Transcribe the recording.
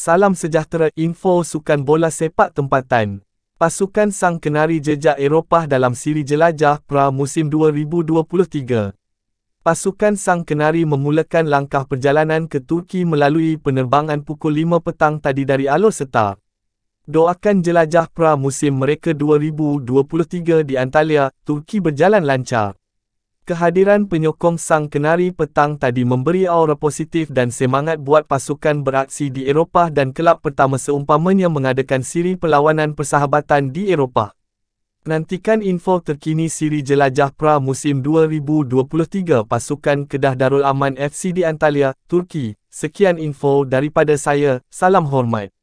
Salam sejahtera info sukan bola sepak tempatan. Pasukan Sang Kenari jejak Eropah dalam siri jelajah pra musim 2023. Pasukan Sang Kenari memulakan langkah perjalanan ke Turki melalui penerbangan pukul 5 petang tadi dari Alor Setar. Doakan jelajah pra musim mereka 2023 di Antalya, Turki berjalan lancar. Kehadiran penyokong sang kenari petang tadi memberi aura positif dan semangat buat pasukan beraksi di Eropah dan kelab pertama seumpamanya mengadakan siri perlawanan persahabatan di Eropah. Nantikan info terkini siri jelajah pra musim 2023 pasukan Kedah Darul Aman FC di Antalya, Turki. Sekian info daripada saya, salam hormat.